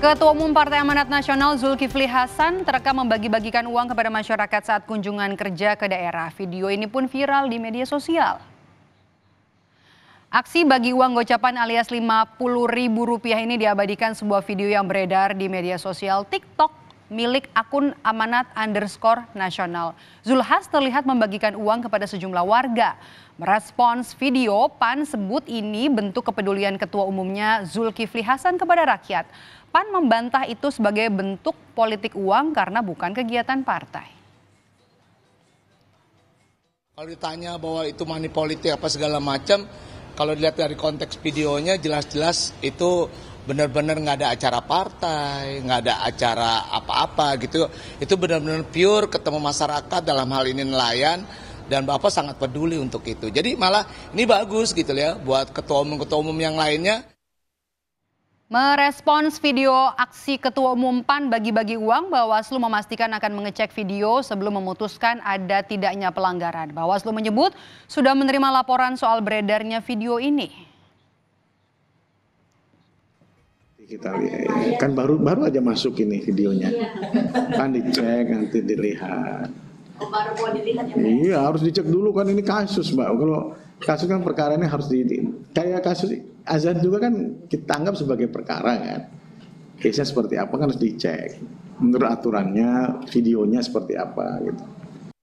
Ketua Umum Partai Amanat Nasional Zulkifli Hasan terekam membagi-bagikan uang kepada masyarakat saat kunjungan kerja ke daerah. Video ini pun viral di media sosial. Aksi bagi uang gocapan alias Rp50.000 ini diabadikan sebuah video yang beredar di media sosial TikTok milik akun amanat underscore nasional. Zulhas terlihat membagikan uang kepada sejumlah warga. Merespons video, PAN sebut ini bentuk kepedulian ketua umumnya Zulkifli Hasan kepada rakyat. PAN membantah itu sebagai bentuk politik uang karena bukan kegiatan partai. Kalau ditanya bahwa itu money politik apa segala macam, kalau dilihat dari konteks videonya jelas-jelas itu benar-benar nggak ada acara partai, nggak ada acara apa-apa gitu. Itu benar-benar pure ketemu masyarakat dalam hal ini nelayan dan Bapak sangat peduli untuk itu. Jadi malah ini bagus gitu ya buat ketua umum-ketua umum yang lainnya Merespons video aksi Ketua Umum PAN bagi-bagi uang, Bawaslu memastikan akan mengecek video sebelum memutuskan ada tidaknya pelanggaran. Bawaslu menyebut sudah menerima laporan soal beredarnya video ini. Kita lihat, kan baru baru aja masuk ini videonya. Kan dicek nanti dilihat. Oh, baru mau dilihat ya? Iya, harus dicek dulu kan ini kasus, Mbak. Kalau kasus kan perkara ini harus di kayak kasus azan juga kan kita anggap sebagai perkara kan case-nya seperti apa kan harus dicek menurut aturannya videonya seperti apa gitu